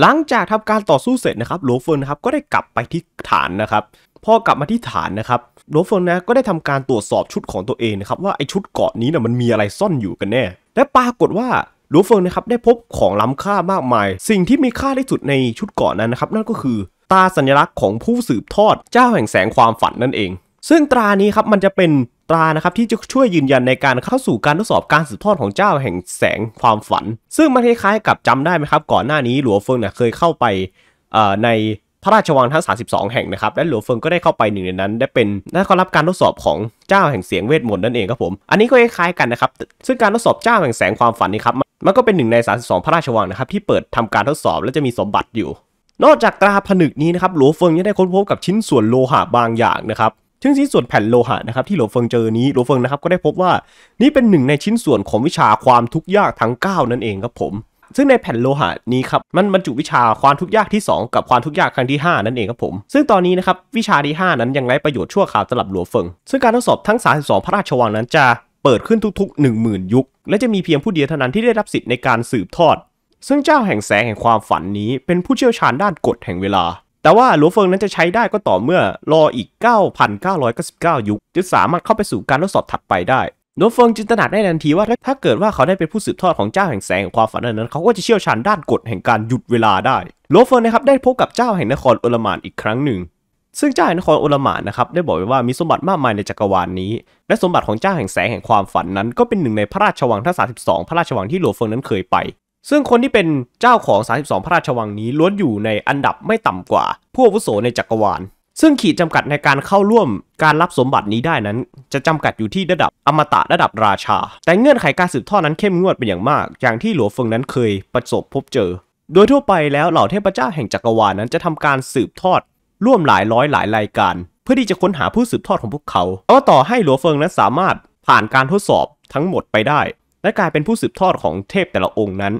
หลังจากทำการต่อสู้เสร็จนะครับโลเฟินนะครับก็ได้กลับไปที่ฐานนะครับ พอกลับมาที่ฐานนะครับโลเฟินนะก็ได้ทำการตรวจสอบชุดของตัวเองนะครับว่าไอชุดเกาะนี้นะมันมีอะไรซ่อนอยู่กันแน่ และปรากฏว่าโลเฟินนะครับได้พบของล้ำค่ามากมาย สิ่งที่มีค่าที่สุดในชุดเกาะนั้นนะครับ นั่นก็คือตาสัญลักษณ์ของผู้สืบทอดเจ้าแห่งแสงความฝันนั่นเอง ซึ่งตรานี้ครับมันจะเป็นตรานะครับที่จะช่วยยืนยันในการเข้าสู่การทดสอบการสืบทอดของเจ้าแห่งแสงความฝัน ซึ่งมันคล้ายๆกับจำได้ไหมครับ ก่อนหน้านี้หลวงเฟิงเนี่ยเคยเข้าไปในพระราชวังทั้ง32 แห่งนะครับ และหลวงเฟิงก็ได้เข้าไปหนึ่งในนั้นได้เป็นได้เข้ารับการทดสอบของเจ้าแห่งเสียงเวทมนต์นั่นเองครับผมอันนี้ก็คล้ายๆกันนะครับ ซึ่งการทดสอบเจ้าแห่งแสงความฝันนี่ครับมันก็เป็นหนึ่งใน 32 พระราชวังนะครับ ที่เปิดทำการทดสอบและจะมีสมบัติอยู่ นอกจากตราผนึกนี้นะครับหลวงเฟิงยังได้ค้นพบกับชิ้นส่วนโลหะบางอย่างนะครับซึ่งชิ้นส่วนแผ่นโลหะนะครับที่หลวงเฟิงเจอนี้หลวงเฟิงนะครับก็ได้พบว่า นี่เป็นหนึ่งในชิ้นส่วนของวิชาความทุกข์ยากทั้ง9 นั่นเองครับผม ซึ่งในแผ่นโลหะนี้ครับมันบรรจุวิชาความทุกข์ยากที่2กับความทุกข์ยากครั้งที่5นั่นเองครับผมซึ่งตอนนี้นะครับวิชาที่5นั้นยังไร้ประโยชน์ชั่วคราวสำหรับหลวงเฟิงซึ่งการทดสอบทั้ง 32พระราชวังนั้นจะเปิดขึ้นทุกๆ10,000ยุคและจะมีเพียงผู้เดียวเท่านั้นที่ได้รับสิทธิ์ในการสืบทอด ซึ่งเจ้าแห่งแสงแห่งความฝันนี้เป็นผู้เชี่ยวชาญด้านกฎแห่งเวลาแต่ว่าหลัวเฟิงนั้นจะใช้ได้ก็ต่อเมื่อรออีก 9,999 ยุคจะสามารถเข้าไปสู่การทดสอบถัดไปได้หลัวเฟิงจินตนาได้ทันทีว่าถ้าเกิดว่าเขาได้เป็นผู้สืบทอดของเจ้าแห่งแสงงความฝันนั้น เขาก็จะเชี่ยวชาญด้านกฎแห่งการหยุดเวลาได้หลัวเฟิงนะครับ ได้พบกับเจ้าแห่งนครโอลมานอีกครั้งหนึ่ง ซึ่งเจ้าแห่งนครโอลมานนะครับได้บอกไว้ว่ามีสมบัติมากมายในจักรวาลนนี้ และสมบัติของเจ้าแห่งแสงแห่งความฝันนั้นก็เป็นหนึ่งในพระราชวังทั้ง32พระราชวังที่หลัวเฟิงนั้นเคยไปซึ่งคนที่เป็นเจ้าของ 32 พระราชวังนี้ ล้วนอยู่ในอันดับไม่ต่ำกว่าผู้อาวุโสในจักรวาล ซึ่งขีดจำกัดในการเข้าร่วมการรับสมบัตินี้ได้นั้น จะจำกัดอยู่ที่ระดับอมตะระดับราชา แต่เงื่อนไขการสืบทอดนั้นเข้มงวดเป็นอย่างมาก อย่างที่หลวเฟิงนั้นเคยประสบพบเจอ โดยทั่วไปแล้วเหล่าเทพเจ้าแห่งจักรวาลนั้นจะทำการสืบทอดร่วมหลายร้อยหลายรายการเพื่อที่จะค้นหาผู้สืบทอดของพวกเขาเอาต่อให้หลวเฟิงนั้นสามารถผ่านการทดสอบทั้งหมดไปได้และกลายเป็นผู้สืบทอดของเทพแต่ละองค์นั้น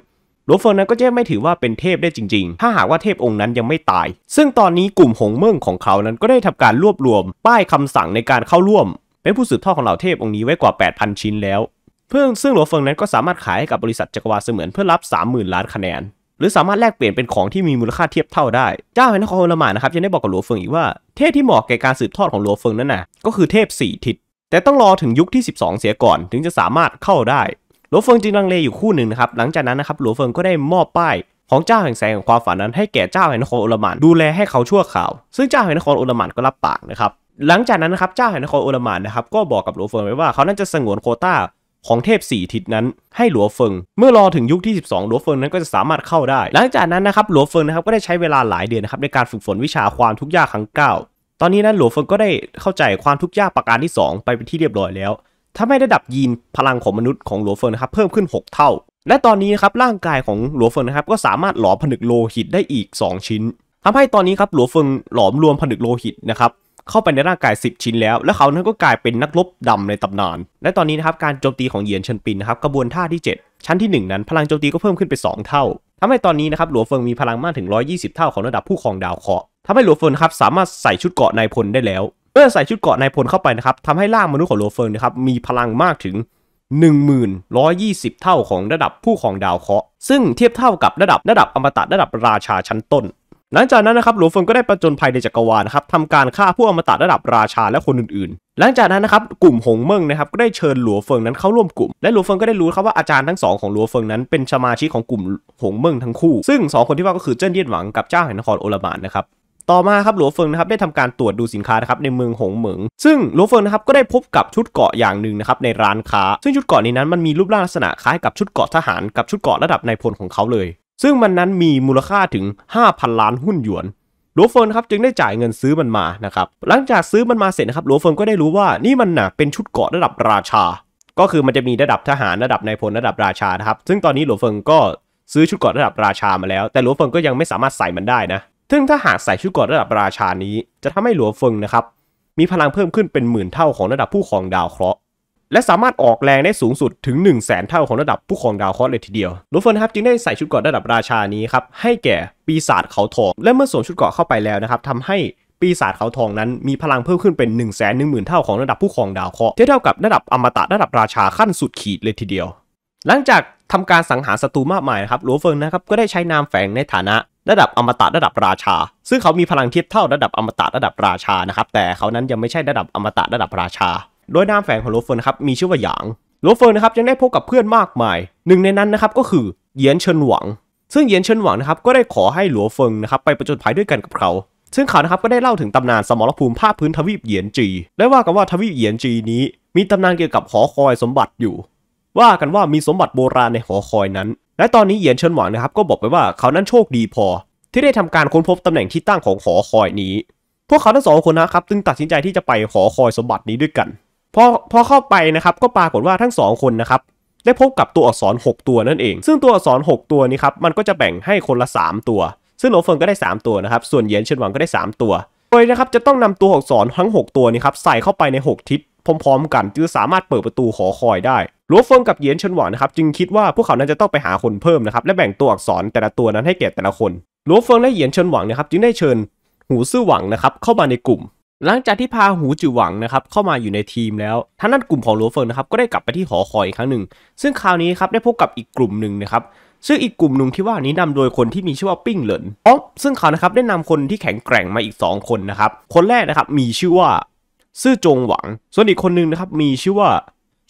หลวงเฟิงนั้นก็จะไม่ถือว่าเป็นเทพได้จริงๆ ถ้าหากว่าเทพองค์นั้นยังไม่ตาย ซึ่งตอนนี้กลุ่มหงเมื่งของเขานั้นก็ได้ทำการรวบรวมป้ายคำสั่งในการเข้าร่วม เป็นผู้สืบทอดของเหล่าเทพองค์นี้ไว้กว่า 8,000 ชิ้นแล้ว เพื่อซึ่งหลวงเฟิงนั้นก็สามารถขายให้กับบริษัทจักรวาลเสมือนเพื่อรับ30,000ล้านคะแนน หรือสามารถแลกเปลี่ยนเป็นของที่มีมูลค่าเทียบเท่าได้ เจ้าแห่งนครโอลมานนะครับ ยังได้บอกกับหลวงเฟิงอีกว่าเทพที่เหมาะแก่การสืบทอดของหลวงเฟิงนั้นนะก็คือเทพ 4 ทิศแต่ต้องรอถึงยุคที่ 12 เสียก่อนถึงจะสามารถเข้าได้หลวงเฟิงจึงลังเลอยู่คู่หนึ่งนะครับ หลังจากนั้นนะครับหลวงเฟิงก็ได้มอบป้ายของเจ้าแห่งแสงของความฝันนั้นให้แก่เจ้าแห่งนครอุลมานดูแลให้เขาชั่วข่าวซึ่งเจ้าแห่งนครอุลมานก็รับปากนะครับ หลังจากนั้นนะครับเจ้าแห่งนครอุลมานนะครับก็บอกกับหลวงเฟิงไว้ว่าเขานั้นจะสงวนโคต้าของเทพสี่ทิศนั้นให้หลวงเฟิง เมื่อรอถึงยุคที่ 12หลวงเฟิงนั้นก็จะสามารถเข้าได้ หลังจากนั้นนะครับหลวงเฟิงนะครับก็ได้ใช้เวลาหลายเดือนนะครับในการฝึกฝนวิชาความทุกข์ยากครั้งเก้า ตอนนี้นนหลังเฟิงก็ได้เข้าใจความทุกข์ยากประการที่ 2 ไปเป็นที่เรียบร้อยแล้วถ้าไม่ได้ดับยีนพลังของมนุษย์ของหลัวเฟินนครับเพิ่มขึ้น 6 เท่า และตอนนี้นะครับร่างกายของหลัวเฟินนะครับก็สามารถหลอมผนึกโลหิตได้อีก 2 ชิ้น ทำให้ตอนนี้ครับหลัวเฟินหลอมรวมผนึกโลหิตนะครับเข้าไปในร่างกาย 10 ชิ้นแล้วและเขานั้นก็กลายเป็นนักรบดำในตำนาน และตอนนี้นะครับการโจมตีของเยียนเชนปินนะครับกระบวนท่าที่ 7 ชั้นที่1นั้นพลังโจมตีก็เพิ่มขึ้นไป 2 เท่า ทำให้ตอนนี้นะครับหลัวเฟิงมีพลังมากถึง 120 เท่าของระดับผู้ครองดาวเคราะห์ทำให้หลัวเฟิงครับสามารถใส่ชุดเกาะนายพลได้แล้วื่อใส่ชุดเกราะนายพลเข้าไปนะครับทำให้ร่างมนุษย์ของโลเฟิงนะครับมีพลังมากถึง1120 เท่าของระดับผู้ของดาวเคราะห์ซึ่งเทียบเท่ากับระดับระดับอมตะระดับราชาชั้นต้น หลังจากนั้นนะครับโลเฟิงก็ได้ประจนภัยในจักรวาลนะครับทำการฆ่าผู้อมตะระดับราชาและคนอื่นๆ หลังจากนั้นนะครับกลุ่มหงเมิงนะครับก็ได้เชิญหลัวเฟิงนั้นเข้าร่วมกลุ่มและหลัวเฟิงก็ได้รู้ครับว่าอาจารย์ทั้งสองของหลัวเฟิงนั้น เป็นสมาชิกของกลุ่มหงเมิงทั้งคู่ซึ่งสองคนที่ว่าก็คือเจิ้นเยี่ยนหวังกับเจ้าแห่งนครโอลมานนะครับต่อมาครับหลัวเฟิงนะครับได้ทำการตรวจดูสินค้านะครับในเมืองหงเหมิงซึ่งหลัวเฟิงนะครับก็ได้พบกับชุดเกาะอย่างหนึ่งนะครับในร้านค้า ซึ่งชุดเกาะนี้นั้นมันมีรูปร่างลักษณะคล้ายกับชุดเกาะทหารกับชุดเกาะระดับนายพลของเขาเลย ซึ่งมันนั้นมีมูลค่าถึง 5,000 ล้านหุ้นหยวน หลัวเฟิงครับจึงได้จ่ายเงินซื้อมันมานะครับหลังจากซื้อมันมาเสร็จนะครับหลัวเฟิงก็ได้รู้ว่านี่มันนะ่ะเป็นชุดเกาะระดับราชา ก็คือมันจะมีระดับทหารระดับนายพลระดับราชานะครับซึ่งตอนนี้หลัวเฟิงก็ซื้อชุดเกาะระดับราชามาแล้ว แต่หลัวเฟิงก็ยังไม่สามารถใส่มันได้นะซึ่งถ้าหากใส่ชุดเกราะระดับราชานี้ จะทำให้หลัวเฟิงนะครับมีพลังเพิ่มขึ้นเป็นหมื่นเท่าของระดับผู้ครองดาวเคราะห์และสามารถออกแรงได้สูงสุดถึง 1 0 0 0 0แสนเท่าของระดับผู้ครองดาวเคราะห์เลยทีเดียวหลวเฟินครับจึงได้ใส่ชุดเกราะระดับราชานี้ครับให้แก่ปีศาจเขาทองและเมื่อสวมชุดเกราะเข้าไปแล้วนะครับทำให้ปีศาจเขาทองนั้นมีพลังเพิ่มขึ้นเป็น1 1 0 0 0 0 เท่าของระดับผู้ครองดาวเคราะห์เท่ากับระดับอมตะระดับราชาขั้นสุดขีดเลยทีเดียว หลังจากทำการสังหารศัตรูมากมายนะครับหลวเฟิงนะครับก็ได้ใช้นามแฝงในฐานะระดับอมตะระดับราชา ซึ่งเขามีพลังเทียบเท่าระดับอมตะระดับราชา นะครับ แต่เขานั้นยังไม่ใช่ ระดับอมตะระดับราชา โดยนามแฝงของโลเฟินครับ มีชื่อว่าหยางโลเฟินนะครับยังได้พบกับเพื่อนมากมาย หนึ่งในนั้นนะครับก็คือเยียนเฉินหวังซึ่งเยียนเฉินหวังนะครับ ก็ได้ขอให้หลัวเฟิงนะครับไปประจนภัยด้วยกันกับเขาซึ่งเขานะครับก็ได้เล่าถึงตำนานสมรภูมิภาคพื้นทวีปเยียนจีและว่ากันว่าทวีปเยียนจีนี้ มีตำนานเกี่ยวกับหอคอยสมบัติอยู่ ว่ากันว่ามีสมบัติโบราณในหอคอยนั้นและตอนนี้เหยียนเชิญหวังนะครับก็บอกไปว่าเขานั้นโชคดีพอ ที่ได้ทำการค้นพบตำแหน่งที่ตั้งของหอคอยนี้ พวกเขาทั้งสองคนนะครับจึงตัดสินใจที่จะไปหอคอยสมบัตินี้ด้วยกันพอพอเข้าไปนะครับก็ปรากฏว่าทั้งสองคนนะครับได้พบกับตัวอักษร6 ตัวนั่นเอง ซึ่งตัวอักษร6ตัวนี้ครับมันก็จะแบ่งให้คนละ 3 ตัว ซึ่งโหลเฟิงก็ได้ 3 ตัวนะครับส่วนเหยียนเฉินหวังก็ได้ 3 ตัวโดยนะครับจะต้องนำตัวอักษรทั้ง 6 ตัวนี้ครับใส่เข้าไปใน6ทิศพร้อมๆกันจึงสามารถเปิดประตูขอคอยได้ลัวเฟิงกับเยียนชนหวานนะครับจึงคิดว่าพวกเขานั้นจะต้องไปหาคนเพิ่มนะครับและแบ่งตัวอักษรแต่ละตัวนั้นให้แก่แต่ละคนลัวเฟิงและเยียนชนหวังนะครับ จึงได้เชิญ หูซื่อหวังนะครับเข้ามาในกลุ่ม หลังจากที่พาหูจือหวังนะครับเข้ามาอยู่ในทีมแล้วท่านั้นกลุ่มของลัวเฟิงนะครับก็ได้กลับไปที่หอคอยอีกครั้งหนึ่ง ซึ่งคราวนี้ครับได้พบกับอีกกลุ่มหนึ่งนะครับซึ่งอีกกลุ่มหนึ่งที่ว่านี้นำโดยคนที่มีชื่อว่าปิ้งเหลินอ๋อซึ่งเขานะครับได้นำคนที่แข็งแกร่งมาอีก2คนนะครับคนแรกนะครับมีชื่อว่าซื่อจงหวัง ส่วนอีกคนนึงนะครับมีชื่อว่า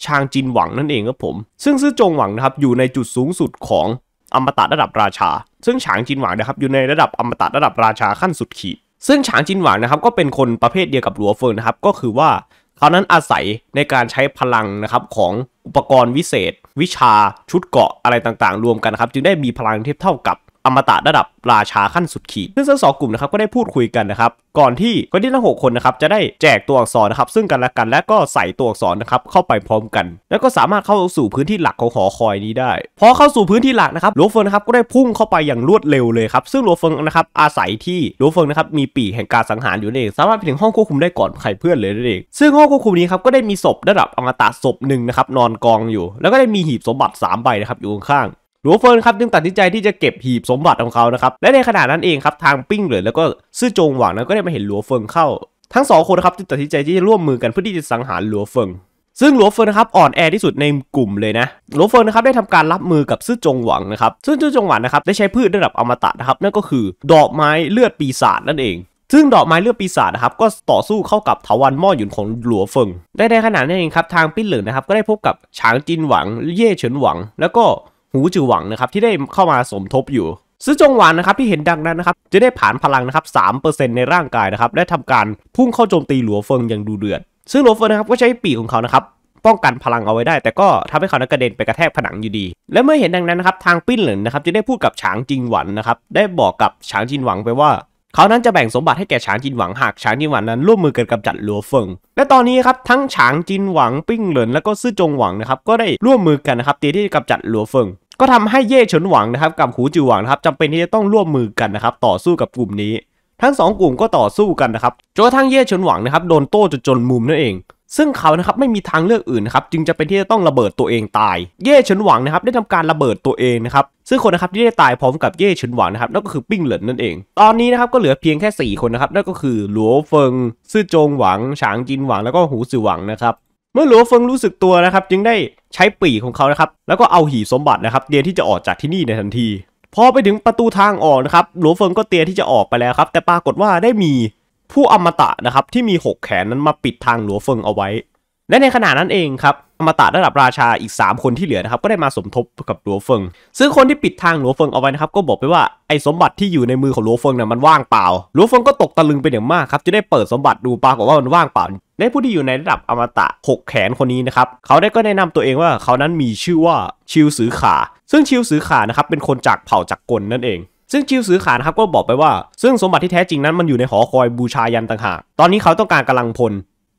ชางจินหวังนั่นเองครับผม ซึ่งซื่อจงหวังนะครับอยู่ในจุดสูงสุดของอมตะระดับราชา ซึ่งฉางจินหวังนะครับอยู่ในระดับอมตะระดับราชาขั้นสุดขีด ซึ่งฉางจินหวังนะครับก็เป็นคนประเภทเดียวกับหลัวเฟิงนะครับก็คือว่าเขานั้นอาศัยในการใช้พลังนะครับของอุปกรณ์วิเศษ วิชาชุดเกาะอะไรต่างๆ รวมกันนะครับจึงได้มีพลังเทียบเท่ากับอมตะระดับราชาขั้นสุดขีด ซึ่งทั้งสองกลุ่มนะครับก็ได้พูดคุยกันนะครับ ก่อนที่คนที่ทั้งหกคนนะครับจะได้แจกตัวอักษรนะครับ ซึ่งกันและกันและก็ใส่ตัวอักษรนะครับเข้าไปพร้อมกัน แล้วก็สามารถเข้าสู่พื้นที่หลักของหอคอยนี้ได้ พอเข้าสู่พื้นที่หลักนะครับลูเฟิงนะครับก็ได้พุ่งเข้าไปอย่างรวดเร็วเลยครับ ซึ่งลูเฟิงนะครับอาศัยที่ลูเฟิงนะครับมีปีกแห่งการสังหารอยู่นั่นเองสามารถไปถึงห้องควบคุมได้ก่อนใครเพื่อนเลยนั่นเองซึ่งห้องควบคุมนี้ครับก็ได้มีศพระดับอมตะศพหนึ่งนะครับนอนกองอยู่ แล้วก็ได้มีหีบสมบัติ3ใบนะครับอยู่ข้างหลวงเฟินครับจึงตัดสินใจที่จะเก็บหีบสมบัติของเขานะครับ และในขณะนั้นเองครับทางปิ้งเหลือแล้วก็ซื่อจงหวังนั้นก็ได้มาเห็นหลวงเฟินเข้าทั้งสองคนครับจึงตัดสินใจที่จะร่วมมือกันเพื่อที่จะสังหารหลวงเฟินซึ่งหลวงเฟินนครับอ่อนแอที่สุดในกลุ่มเลยนะหลวงเฟินนะครับได้ทำการรับมือกับซื่อจงหวังนะครับซึ่งซื่อจงหวังนะครับได้ใช้พืชระดับอมตะนะครับนั่นก็คือ ดอกไม้เลือดปีศาจนั่นเอง ซึ่งดอกไม้เลือดปีศาจนะครับก็ต่อสู้เข้ากับเถาวันหม้อหยุนของหลัวเฟิงได้ในขณะนั้นเองครับทางปิ้นเหลิงนะครับก็ได้พบกับฉางจินหวัง เย่เฉินหวัง แล้วก็หูจือหวังนะครับที่ได้เข้ามาสมทบอยู่ ซื้อจงหวานนะครับที่เห็นดังนั้นนะครับจะได้ผ่านพลังนะครับ์ในร่างกายนะครับและทำการพุ่งเข้าโจมตีหลัวเฟิงอย่างดูเดือดซึ่งหลัวเฟิงนะครับก็ใช้ปีกของเขานะครับป้องกันพลังเอาไว้ได้ แต่ก็ทำให้เขานั้นกระเด็นไปกระแทกผนังอยู่ดี และเมื่อเห็นดังนั้นนะครับทางปิ้นเหลินนะครับจะได้พูดกับฉางจินหวันนะครับได้บอกกับฉางจินหวังไปว่าเขานั้นจะแบ่งสมบัติให้แก่ฉางจินหวัง หากฉางจินหวังนั้น ร่วมมือกันกำจัดหลัวเฟิงและตอนนี้ครับทั้งฉางจินหวังปิ้งเหลินและก็ซื่อจงหวังนะครับก็ได้ร่วมมือกันนะครับตีที่กำจัดหลัวเฟิงก็ทำให้เย่เฉินหวังนะครับกับหูจือหวังนะครับจำเป็นที่จะต้องร่วมมือกันนะครับต่อสู้กับกลุ่มนี้ทั้ง 2 กลุ่มก็ต่อสู้กันนะครับจนกระทั่งเย่เฉินหวังนะครับ โดนโต้จนจนมุมนั่นเอง ซึ่งเขานะครับไม่มีทางเลือกอื่นนะครับจึงจะเป็นที่จะต้องระเบิดตัวเองตาย เย่เฉินหวังนะครับได้ทำการระเบิดตัวเองนะครับซึ่งคนนะครับที่ได้ตายพร้อมกับเย่เฉินหวังนะครับนั่นก็คือปิ้งเหลินนั่นเอง ตอนนี้นะครับก็เหลือเพียงแค่4คนนะครับนั่นก็คือหลัวเฟิงซื่อจงหวัง ฉางจินหวัง แล้วก็หูสือหวังนะครับเมื่อหลัวเฟิงรู้สึกตัวนะครับจึงได้ใช้ปีกของเขานะครับ แล้วก็เอาหีสมบัตินะครับเตรียมที่จะออกจากที่นี่ในทันที พอไปถึงประตูทางออกนะครับ หลวงเฟิงก็เตรียมที่จะออกไปแล้วครับ แต่ปรากฏว่าได้มีผู้อมตะนะครับที่มี 6 แขนนั้นมาปิดทางหลวงเฟิงเอาไว้ และในขณะนั้นเองครับอมตะระดับราชาอีก 3 คนที่เหลือนะครับก็ได้มาสมทบกับหลววเฟิงซึ่งคนที่ปิดทางหลววเฟิงเอาไว้นะครับก็บอกไปว่าไอ้สมบัติที่อยู่ในมือของหลววเฟิงนี่ะมันว่างเปล่าหลววเฟิงก็ตกตะลึงไปอย่างมากครับจะได้เปิดสมบัติดูปรากฏว่ามันว่างเปล่าในผู้ที่อยู่ในระดับอมตะ6แขนคนนี้นะครับเขาได้ก็แนะนำตัวเองว่าเขานั้นมีชื่อว่าชิวสือขา ซึ่งชิวสือขานะครับเป็นคนจากเผ่าจากกลนั่นเอง ซึ่งชิวซือขานะครับก็บอกไปว่า ซึ่งสมบัติที่แท้จริงนั้นมันอยู่ในหอคอยบูชายันต่างหากตอนนี้เขาต้องการกำลังพล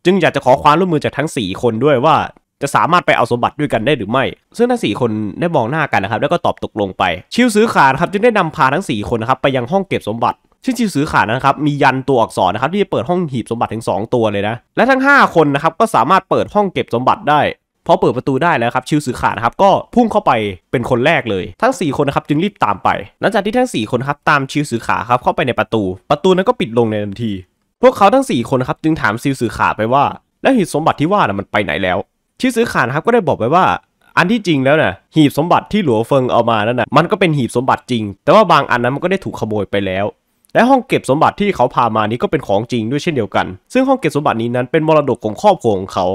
จึงอยากจะขอความร่วมมือจากทั้ง 4 คนด้วยว่าจะสามารถไปเอาสมบัติด้วยกันได้หรือไม่ ซึ่งทั้งสี่คนได้มองหน้ากันนะครับ แล้วก็ตอบตกลงไป ชิวซื้อขานะครับจึงได้นำพาทั้ง4คนนะครับไปยังห้องเก็บสมบัติชชิวซื้อขานะครับ มียันตัวอักษรนะครับ ที่จะเปิดห้องหีบสมบัติถึง 2 ตัวเลยนะ และทั้ง 5 คนนะครับก็สามารถเปิดห้องเก็บสมบัติได้พอเปิดประตูได้แล้วครับชิวซือขาะครับก็พุ่งเข้าไปเป็นคนแรกเลย ทั้ง 4 คนนะครับจึงรีบตามไป หลังจากที่ทั้ง4คนครับตามชิวซือขาครับเข้าไปในประตู ประตูนั้นก็ปิดลงในทันที พวกเขาทั้ง4คนครับจึงถามชิวซือขาไปว่า แล้วหีบสมบัติที่ว่าน่ะมันไปไหนแล้วชื่อซื้อขานครับก็ได้บอกไว้ว่าอันที่จริงแล้วนะ่ะ หีบสมบัติที่หลวงเฟิงเอามานั้นนะ่ะมันก็เป็นหีบสมบัติจริง แต่ว่าบางอันนั้นมันก็ได้ถูกขโมยไปแล้วและห้องเก็บสมบัติที่เขาพามานี้ก็เป็นของจริงด้วยเช่นเดียวกัน ซึ่งห้องเก็บสมบัตินี้นั้นเป็นมรดกของครอบครัวของเขา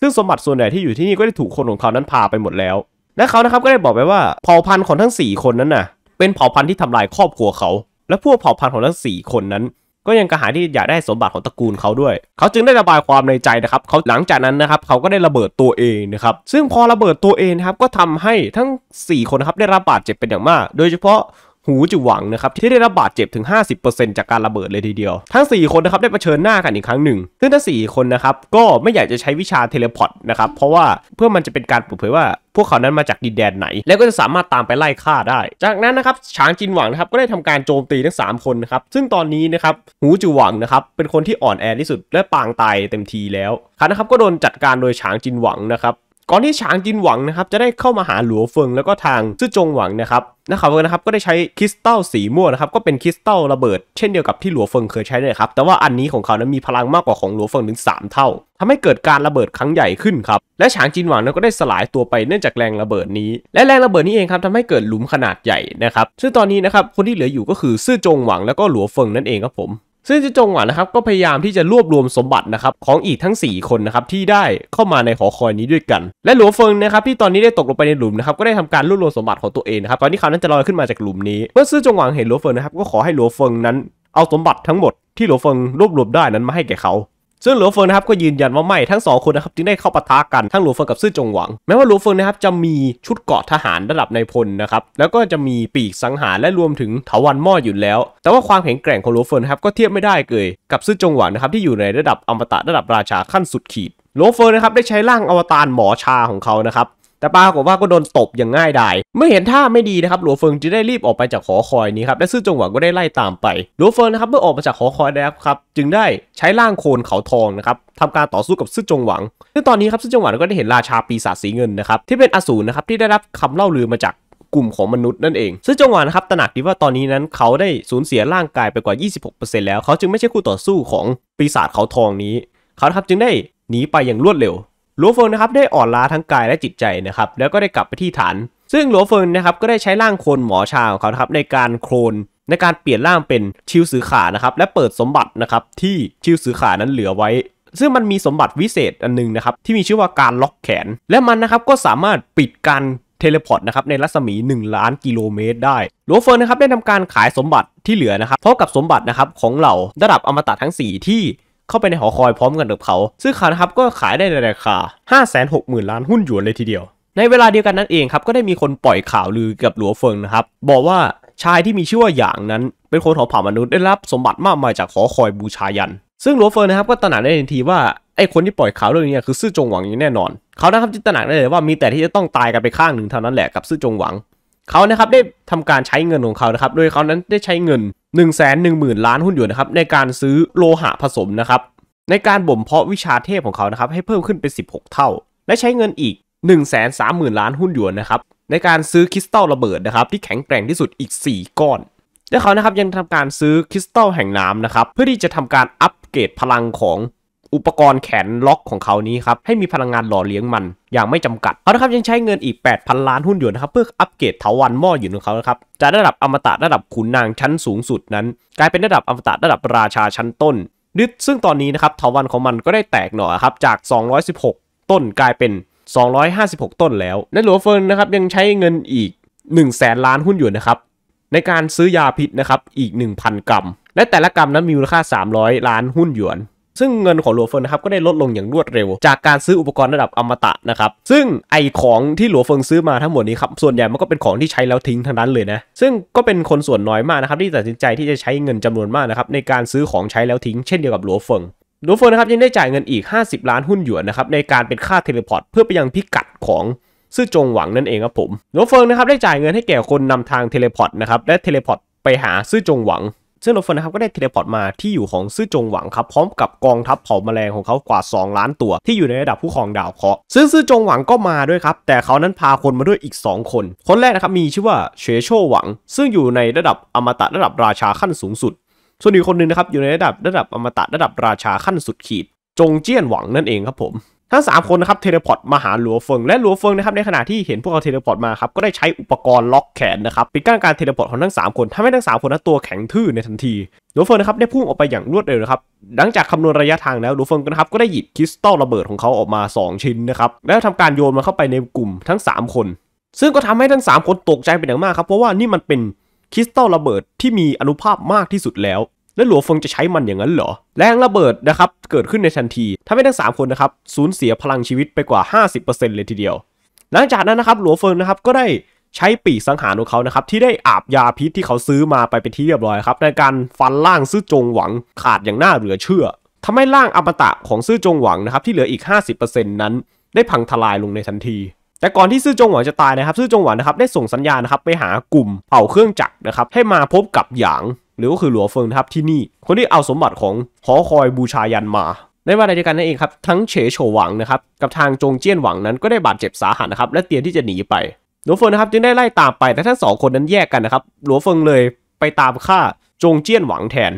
ซึ่งสมบัติส่วนใหญ่ที่อยู่ที่นี่ก็ได้ถูกคนของเขานั้นพาไปหมดแล้วและเขานะครับก็ได้บอกไปว่าเผ่าพันธุ์ของทั้ง 4 คนนั้นน่ะ เป็นเผ่าพันธุ์ที่ทำลายครอบครัวเขา และพวกเผ่าพันธุ์ของทั้ง4คนนั้นก็ยังกระหายที่อยากได้สมบัติของตระกูลเขาด้วย เขาจึงได้ระบายความในใจนะครับ เขาหลังจากนั้นนะครับเขาก็ได้ระเบิดตัวเองนะครับ ซึ่งพอระเบิดตัวเองนะครับก็ทำให้ทั้ง 4 คนครับได้รับบาดเจ็บเป็นอย่างมาก โดยเฉพาะหูจู่หวังนะครับที่ได้รับบาดเจ็บถึง 50%จากการระเบิดเลยทีเดียว ทั้ง 4 คนนะครับได้เผชิญหน้ากันอีกครั้งหนึ่ง ซึ่งทั้ง 4 คนนะครับก็ไม่อยากจะใช้วิชาเทเลพอร์ตนะครับเพราะว่าเพื่อมันจะเป็นการเปิดเผยว่าพวกเขานั้นมาจากดินแดนไหน แล้วก็จะสามารถตามไปไล่ฆ่าได้ จากนั้นนะครับช้างจินหวังนะครับก็ได้ทำการโจมตีทั้ง 3 คนนะครับซึ่งตอนนี้นะครับหูจู่หวังนะครับเป็นคนที่อ่อนแอที่สุด และปางตายเต็มทีแล้วรับนะครับก็โดนจัดการโดยช้างจินหวังนะครับก่อนที่ฉางจินหวังนะครับจะได้เข้ามาหาหลัวเฟิง แล้วก็ทางซื่อจงหวังนะครับนะครับนะครับก็ได้ใช้คริสตัลสีม่วงนะครับก็เป็นคริสตัลระเบิดเช่นเดียวกับที่หลัวเฟิงเคยใช้เลยครับแต่ว่าอันนี้ของเขานั้นมีพลังมากกว่าของหลัวเฟิงถึง 3 เท่า ทำให้เกิดการระเบิดครั้งใหญ่ขึ้นครับและฉางจินหวังนั้นก็ได้สลายตัวไปเนื่องจากแรงระเบิดนี้ และแรงระเบิดนี้เองครับทำให้เกิดหลุมขนาดใหญ่นะครับซึ่งตอนนี้นะครับคนที่เหลืออยู่ก็คือซื่อจงหวังแล้วก็หลัวเฟิงนั่นเองครับผมซึ่งเจ้าจงหวะนะครับก็พยายามที่จะรวบรวมสมบัตินะครับ ของอีกทั้ง 4 คนนะครับที่ได้เข้ามาในหอคอยนี้ด้วยกัน และหลัวเฟิงนะครับที่ตอนนี้ได้ตกลงไปในหลุมนะครับก็ได้ทำการรวบรวมสมบัติของตัวเองนะครับตอนนี้เขานั้นจะลอยขึ้นมาจากหลุมนี้ เมื่อซื่อจงหวางเห็นหลัวเฟิงนะครับก็ขอให้หลัวเฟิงนั้นเอาสมบัติทั้งหมดที่หลัวเฟิงรวบรวมได้นั้นมาให้แก่เขาซึ่งหลัวเฟิงนะครับก็ยืนยันว่าไม่ทั้งสองคนนะครับจึงได้เข้าปะทะกันทั้งหลัวเฟิงกับซื่อจงหวังแม้ว่าหลัวเฟิงนะครับจะมีชุดเกาะทหารระดับในพลนะครับแล้วก็จะมีปีกสังหารและรวมถึงเถาวันหม้ออยู่แล้ว แต่ว่าความแข็งแกร่งของหลัวเฟิงครับก็เทียบไม่ได้เกยกับซื่อจงหวังนะครับที่อยู่ในระดับอมตะระดับราชาขั้นสุดขีดหลัวเฟิงนะครับได้ใช้ร่างอวตารหมอชาของเขานะครับแต่ปรากฏว่าก็โดนตบอย่างง่ายดายเมื่อเห็นท่าไม่ดีนะครับหลววเฟิงจึงได้รีบออกไปจากหอคอยนี้ครับและซื่อจงหวังก็ได้ไล่ตามไป หลววเฟิงนะครับเมื่อออกมาจากหอคอยแล้วครับจึงได้ใช้ร่างโคลนเขาทองนะครับทำการต่อสู้กับซื่อจงหวังซึ่งตอนนี้ครับซื่อจงหวังก็ได้เห็นราชาปีศาจสีเงินนะครับที่เป็นอสูรนะครับที่ได้รับคำเล่าลือมาจากกลุ่มของมนุษย์นั่นเองซึ่งจงหวะนะครับตระหนักดีว่าตอนนี้นั้นเขาได้สูญเสียร่างกายไปกว่า 26%แล้วเขาจึงไม่ใช่คู่ต่อสู้ของปีศาจเขาทองนี้ เขาครับจึงได้หนีไปอย่างรวดเร็วหลวงเฟิงนะครับได้อ่อนล้าทั้งกายและจิตใจนะครับแล้วก็ได้กลับไปที่ฐาน ซึ่งหลวงเฟิงนะครับก็ได้ใช้ร่างโคลนหมอชาของเขาครับในการโคลนในการเปลี่ยนร่างเป็นชิวสือขานะครับและเปิดสมบัตินะครับที่ชิวสือขานั้นเหลือไว้ ซึ่งมันมีสมบัติวิเศษอันนึงนะครับที่มีชื่อว่าการล็อกแขน และมันนะครับก็สามารถปิดการเทเลพอร์ตนะครับในรัศมี 1 ล้านกิโลเมตรได้ หลวงเฟินนะครับได้ทำการขายสมบัติที่เหลือนะครับเท่ากับสมบัตินะครับของเหล่าระดับอมตะทั้ง 4 ที่เข้าไปในหอคอยพร้อมกันกับเขาซึ่งขานะครับก็ขายได้ในราคา 560,000ล้านหุ้นหยวนเลยทีเดียว ในเวลาเดียวกันนั่นเองครับก็ได้มีคนปล่อยข่าวลือกับหลัวเฟิงนะครับบอกว่าชายที่มีชื่อว่าหยางนั้นเป็นคนของเผ่ามนุษย์ได้รับสมบัติมากมายจากหอคอยบูชายันซึ่งหลัวเฟิงนะครับก็ตระหนักได้ทันทีว่าไอ้คนที่ปล่อยข่าวเรื่องนี้คือซื่อจงหวังอย่างแน่นอนเขานะครับจินตนาได้เลยว่ามีแต่ที่จะต้องตายกันไปข้างหนึ่งเท่านั้นแหละกับซื่อจงหวังเขานะครับได้ทำการใช้เงินของเขานะครับ โดยเขานั้นได้ใช้เงิน1ห0 0 0 0ล้านหุ้นหยวนนะครับในการซื้อโลหะผสมนะครับในการบ่มเพาะวิชาเทพของเขานะครับให้เพิ่มขึ้นเป็น 16 เท่า และใช้เงินอีก1 3 0 0 0 0ล้านหุ้นหยวนนะครับในการซื้อคริสตัลระเบิดนะครับที่แข็งแกร่งที่สุดอีก 4 ก้อน และเขานะครับยังทำการซื้อคริสตัลแห่งน้ำนะครับเพื่อที่จะทำการอัปเกรดพลังของอุปกรณ์แขนล็อกของเขานี้ครับให้มีพลังงานหล่อเลี้ยงมันอย่างไม่จำกัดเขาครับยังใช้เงินอีก 8,000 ล้านหุ้นหยวนนะครับเพื่ออัปเกรดเทาวันหม้อหยวนของเขาครับจากระดับอมตะระดับขุนนางชั้นสูงสุดนั้น กลายเป็นระดับอมตะระดับราชาชั้นต้นดิซึ่งตอนนี้นะครับเทาวันของมันก็ได้แตกหน่อครับจาก 216 ต้นกลายเป็น 256 ต้นแล้วและหลัวเฟิร์นนะครับยังใช้เงินอีก1แสนล้านหุ้นหยวนนะครับในการซื้อยาพิษนะครับอีก 1,000 กรัมและแต่ละกรัมนั้นมีมูลค่า 300 ล้านหุ้นหยวนซึ่งเงินของหลัวเฟิงนะครับก็ได้ลดลงอย่างรวดเร็ว จากการซื้ออุปกรณ์ระดับอมตะนะครับซึ่งไอของที่หลัวเฟิงซื้อมาทั้งหมดนี้ครับ ส่วนใหญ่มันก็เป็นของที่ใช้แล้วทิ้งทั้งนั้นเลยนะ ซึ่งก็เป็นคนส่วนน้อยมากนะครับที่ตัดสินใจที่จะใช้เงินจำนวนมากนะครับในการซื้อของใช้แล้วทิ้งเช่นเดียวกับหลัวเฟิงหลัวเฟิงนะครับยังได้จ่ายเงินอีก 50 ล้านหุ้นหยวนนะครับในการเป็นค่าเทเลพอร์ตเพื่อไปยังพิกัดของซื่อจงหวังนั่นเองครับผมหลัวเฟิงนะครับได้จ่ายเงินให้แก่คนนำทางเทเลพอร์ตนะครับและเทเลพอร์ตไปหาซื่อจงหวังซึ่งโลเฟินนะครับก็ได้เทเลพอร์ตมาที่อยู่ของซื่อจงหวังครับพร้อมกับกองทัพเผ่าแมลงของเขากว่า 2 ล้านตัว ที่อยู่ในระดับผู้ครองดาวเคราะห์ซึ่งซื่อจงหวังก็มาด้วยครับแต่เขานั้นพาคนมาด้วยอีก2คนคนแรกนะครับมีชื่อว่าเฉโชหวัง ซึ่งอยู่ในระดับอมตะระดับราชาขั้นสูงสุด ส่วนอีกคนนึงนะครับอยู่ในระดับระดับอมตะระดับราชาขั้นสุดขีดจงเจี้ยนหวังนั่นเองครับผมทั้ง3คนนะครับเทเลพอร์ตมาหาหลัวเฟิงและหลัวเฟิงนะครับในขณะที่เห็นพวกเขาเทเลพอร์ตมาครับก็ได้ใช้อุปกรณ์ล็อกแขนนะครับปิดกั้นการเทเลพอร์ตของทั้ง3คนทำให้ทั้ง 3 คนนั้นตัวแข็งทื่อในทันทีหลัวเฟิงนะครับได้พุ่งออกไปอย่างรวดเร็วนะครับหลังจากคำนวณระยะทางแล้ว หลัวเฟิงนะครับก็ได้หยิบคริสตัลระเบิด ของเขาออกมา 2 ชิ้นนะครับแล้วทำการโยนมันเข้าไปในกลุ่มทั้ง 3 คน ซึ่งก็ทำให้ทั้ง 3 คนตกใจเป็นอย่างมากครับเพราะว่านี่มันเป็นคริสตัลระเบิดที่มีอนุภาพมากที่สุดแล้วแล้วหลัวเฟิงจะใช้มันอย่างนั้นเหรอ แรงระเบิดนะครับเกิดขึ้นในทันทีทำให้ทั้ง 3 คนนะครับสูญเสียพลังชีวิตไปกว่า 50%เลยทีเดียว หลังจากนั้นนะครับหลัวเฟิงนะครับก็ได้ใช้ปีกสังหารของเขานะครับที่ได้อาบยาพิษที่เขาซื้อมาไปเป็นที่เรียบร้อยครับในการฟันล่างซื่อจงหวังขาดอย่างน่าเหลือเชื่อทำให้ร่างอมตะของซื่อจงหวังนะครับที่เหลืออีก50%นั้นได้พังทลายลงในทันที แต่ก่อนที่ซื่อจงหวังจะตายนะครับ ซื่อจงหวังนะครับได้ส่งสัญญาณนะครับไปหากลุ่มเผ่าเครื่องจักรนะครับให้มาพบกับหยางหรือก็คือหลัวเฟิงทับที่นี่คนที่เอาสมบัติของหอคอยบูชายันมาในวัาเดียวกันนั่นเองครับ ทั้งเฉโฉหวังนะครับกับทางจงเจี้ยนหวังนั้นก็ได้บาดเจ็บสาหัสนะครับและเตรียมที่จะหนีไปหลัวเฟิงนะครับจึงได้ไล่ตามไปแต่ทั้งสองคนนั้นแยกกันนะครับหลัวเฟิงเลยไปตามฆ่าจงเจี้ยนหวังแทน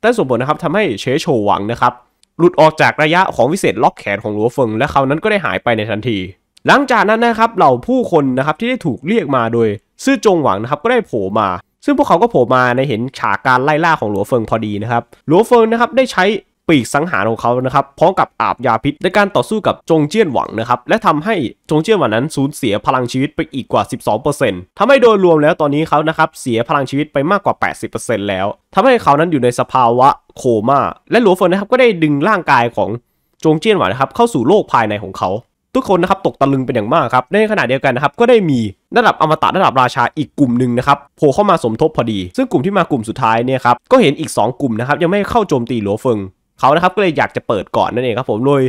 แต่ส่งผลนะครับทำให้เฉโฉหวังนะครับหลุดออกจากระยะของวิเศษ ล็อกแขนของหลัวเฟิงและเขานั้นก็ได้หายไปในทันที หลังจากนั้นนะครับเหล่าผู้คนนะครับที่ได้ถูกเรียกมาโดย ซื่อจงหวังนะครับก็ได้โผล่มาซึ่งพวกเขา ก็โผล่มาในเห็นฉากการไล่ล่าของหลัวเฟิงพอดีนะครับหลัวเฟิงนะครับได้ใช้ปีกสังหารของเขา นะครับ พร้อมกับอาบยาพิษในการต่อสู้กับจงเจี้ยนหวังนะครับ และทำให้จงเจี้ยนหวังนั้น สูญเสียพลังชีวิตไปอีกกว่า 12%ทำให้โดยรวมแล้วตอนนี้เขา นะครับ เสียพลังชีวิตไปมากกว่า 80%แล้วทำให้เขานั้นอยู่ในสภาวะโคม่า และหลัวเฟิงนะครับก็ได้ดึงร่างกายของจงเจี้ยนหวังนะครับเข้าสู่โลกภายในของเขาทุกคนนะครับตกตะลึงเป็นอย่างมากครับในขณะเดียวกันนะครับก็ได้มีระดับอมตะระดับราชาอีกกลุ่มหนึ่งนะครับโผล่เข้ามาสมทบพอดี ซึ่งกลุ่มที่มากลุ่มสุดท้ายเนี่ยครับก็เห็นอีก 2 กลุ่มนะครับยังไม่เข้าโจมตีหลัวเฟิง เขานะครับก็เลยอยากจะเปิดก่อนนั่นเองครับผมโดย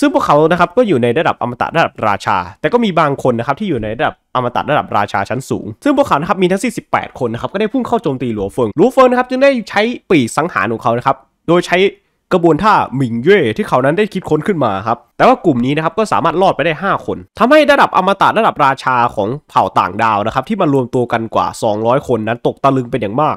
ซึ่งพวกเขานะครับก็อยู่ในระดับอมตะระดับราชา แต่ก็มีบางคนนะครับที่อยู่ในระดับอมตะระดับราชาชั้นสูง ซึ่งพวกเขานะครับมีทั้งสิบแปดคนนะครับก็ได้พุ่งเข้าโจมตีหลัวเฟิงหลัวเฟิงนะครับจึงได้ใช้ปีกสังหารของเขานะครับโดยใช้กระบวนท่าหมิงเย่ที่เขานั้นได้คิดค้นขึ้นมาครับแต่ว่ากลุ่มนี้นะครับก็สามารถรอดไปได้ 5 คน ทำให้ระดับอมตะระดับราชาของเผ่าต่างดาวนะครับที่มารวมตัวกันกว่า 200 คนนั้นตกตะลึงเป็นอย่างมาก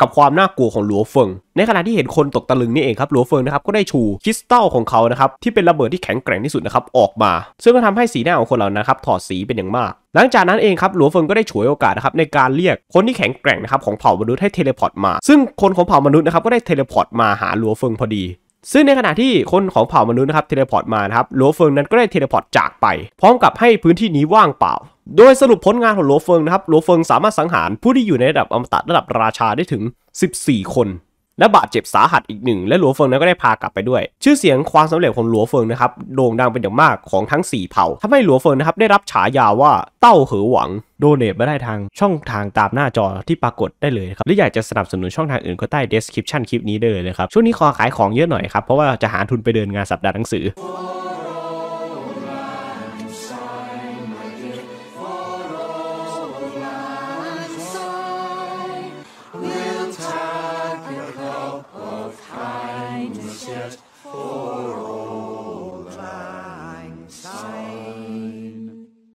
กับความน่ากลัวของหลัวเฟิง ในขณะที่เห็นคนตกตะลึงนี่เองครับหลัวเฟิงนะครับก็ได้ชูคริสตัลของเขานะครับที่เป็นระเบิดที่แข็งแกร่งที่สุดนะครับออกมา ซึ่งก็ทำให้สีหน้าของคนเหล่านั้นครับถอดสีเป็นอย่างมาก หลังจากนั้นเองครับหลัวเฟิงก็ได้ฉวยโอกาสนะครับในการเรียกคนที่แข็งแกร่งนะครับของเผ่ามนุษย์ให้เทเลพอร์ตมา ซึ่งคนของเผ่ามนุษย์นะครับก็ได้เทเลพอร์ตมาหาหลัวเฟิงพอดี ซึ่งในขณะที่คนของเผ่ามนุษย์นะครับเทเลพอร์ตมานะครับหลัวเฟิงนั้นก็ได้เทเลพอร์ตจากไป พร้อมกับให้พื้นที่นี้ว่างเปล่าโดยสรุปผลงานของหลเฟิงนะครับ หลเฟิงสามารถสังหารผู้ที่อยู่ในระดับอมตะระดับราชาได้ถึง 14 คนและบาดเจ็บสาหัสอีกหนึ่งและหลวเฟิงนั้นก็ได้พากลับไปด้วย ชื่อเสียงความสำเร็จของหลวเฟิงนะครับโด่งดังเป็นอย่างมากของทั้ง 4 เผ่าทำให้หลวเฟิงนะครับได้รับฉายาว่าเต้าเหอหวังโดเนทมาได้ทางช่องทางตามหน้าจอที่ปรากฏได้เลย ครับ หรืออยากจะสนับสนุนช่องทางอื่นก็ใต้ description คลิปนี้ได้เลยนะครับ ช่วงนี้ขอขายของเยอะหน่อยครับ เพราะว่าจะหาทุนไปเดินงานสัปดาห์หนังสือ